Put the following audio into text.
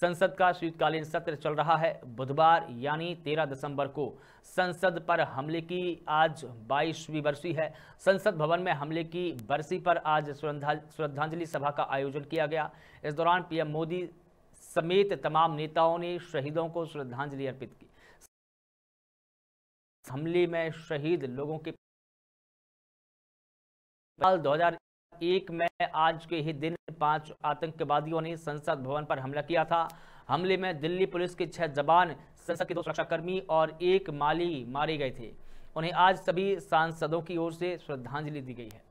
संसद का शीतकालीन सत्र चल रहा है बुधवार यानी 13 दिसंबर को संसद पर हमले की आज 22वीं बरसी है संसद भवन में हमले की बरसी पर आज श्रद्धांजलि सभा का आयोजन किया गया इस दौरान पीएम मोदी समेत तमाम नेताओं ने शहीदों को श्रद्धांजलि अर्पित की हमले में शहीद लोगों के साल एक में आज के ही दिन पांच आतंकवादियों ने संसद भवन पर हमला किया था हमले में दिल्ली पुलिस के छह जवान संसद के दो सुरक्षाकर्मी और एक माली मारे गए थे उन्हें आज सभी सांसदों की ओर से श्रद्धांजलि दी गई है